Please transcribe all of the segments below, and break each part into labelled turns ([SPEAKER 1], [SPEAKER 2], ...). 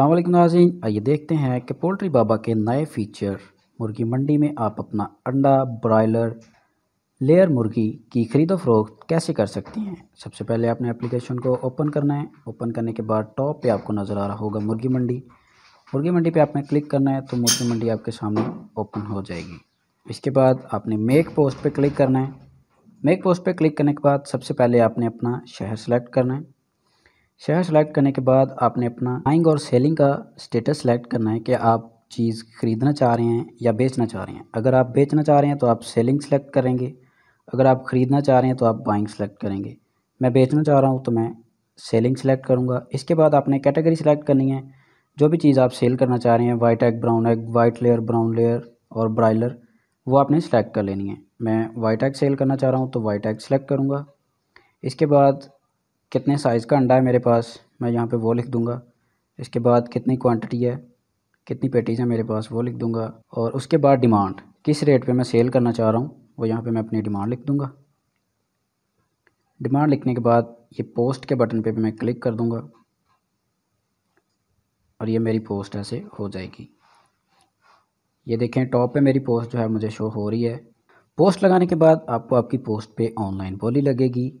[SPEAKER 1] अल्लाम नाजीन आइए देखते हैं कि पोल्ट्री बाबा के नए फीचर मुर्गी मंडी में आप अपना अंडा ब्रॉयलर लेयर मुर्गी की ख़रीदो फरोख्त कैसे कर सकती हैं सबसे पहले आपने एप्लीकेशन को ओपन करना है ओपन करने के बाद टॉप पे आपको नज़र आ रहा होगा मुर्गी मंडी मुर्गी मंडी पे आपने क्लिक करना है तो मुर्गी मंडी आपके सामने ओपन हो जाएगी इसके बाद आपने मेक पोस्ट पर क्लिक करना है मेक पोस्ट पर क्लिक करने के बाद सबसे पहले आपने अपना शहर सेलेक्ट करना है शहर सेलेक्ट करने के बाद आपने अपना बाइंग और सेलिंग का स्टेटस सेलेक्ट करना है कि आप चीज़ ख़रीदना चाह रहे हैं या बेचना चाह रहे हैं अगर आप बेचना चाह रहे हैं तो आप सेलिंग सेलेक्ट करेंगे अगर आप ख़रीदना चाह रहे हैं तो आप बाइंग सेलेक्ट करेंगे मैं बेचना चाह रहा हूँ तो मैं सेलिंग सेलेक्ट करूँगा इसके बाद आपने कैटेगरी सेलेक्ट करनी है जो भी चीज़ आप सेल करना चाह रहे हैं white egg brown egg white layer brown layer और ब्रायलर वो आपने सेलेक्ट कर लेनी है मैं वाइट एग सेल करना चाह रहा हूँ तो वाइट एग सेलेक्ट करूँगा इसके बाद कितने साइज़ का अंडा है मेरे पास मैं यहाँ पे वो लिख दूँगा इसके बाद कितनी क्वांटिटी है कितनी पेटीज़ हैं मेरे पास वो लिख दूँगा और उसके बाद डिमांड किस रेट पे मैं सेल करना चाह रहा हूँ वो यहाँ पे मैं अपनी डिमांड लिख दूँगा डिमांड लिखने के बाद ये पोस्ट के बटन पे भी मैं क्लिक कर दूँगा और ये मेरी पोस्ट ऐसे हो जाएगी ये देखें टॉप पर मेरी पोस्ट जो है मुझे शो हो रही है पोस्ट लगाने के बाद आपको आपकी पोस्ट पे ऑनलाइन बोली लगेगी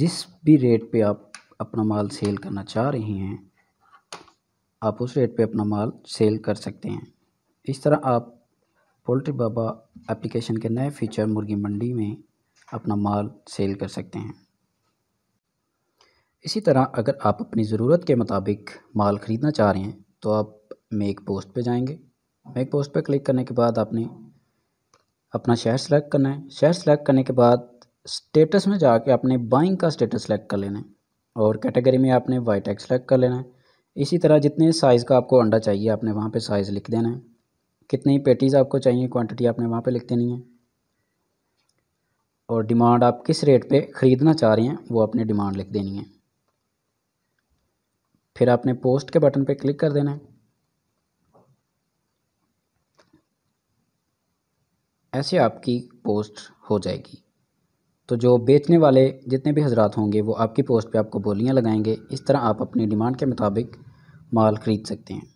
[SPEAKER 1] जिस भी रेट पे आप अपना माल सेल करना चाह रहे हैं आप उस रेट पे अपना माल सेल कर सकते हैं इस तरह आप पोल्ट्री बाबा एप्लीकेशन के नए फीचर मुर्गी मंडी में अपना माल सेल कर सकते हैं इसी तरह अगर आप अपनी ज़रूरत के मुताबिक माल ख़रीदना चाह रहे हैं तो आप मेक पोस्ट पे जाएंगे मेक पोस्ट पे क्लिक करने के बाद आपने अपना शहर सेलेक्ट करना है शहर सेलेक्ट करने के बाद स्टेटस में जाके अपने बाइंग का स्टेटस सेलेक्ट कर लेना है और कैटेगरी में आपने वाई टैग सेलेक्ट कर लेना है इसी तरह जितने साइज़ का आपको अंडा चाहिए आपने वहाँ पे साइज़ लिख देना है कितनी पेटीज़ आपको चाहिए क्वांटिटी आपने वहाँ पे लिख देनी है और डिमांड आप किस रेट पे ख़रीदना चाह रहे हैं वो आपने डिमांड लिख देनी है फिर आपने पोस्ट के बटन पे क्लिक कर देना है ऐसे आपकी पोस्ट हो जाएगी तो जो बेचने वाले जितने भी हजरात होंगे वो आपकी पोस्ट पे आपको बोलियाँ लगाएंगे इस तरह आप अपनी डिमांड के मुताबिक माल ख़रीद सकते हैं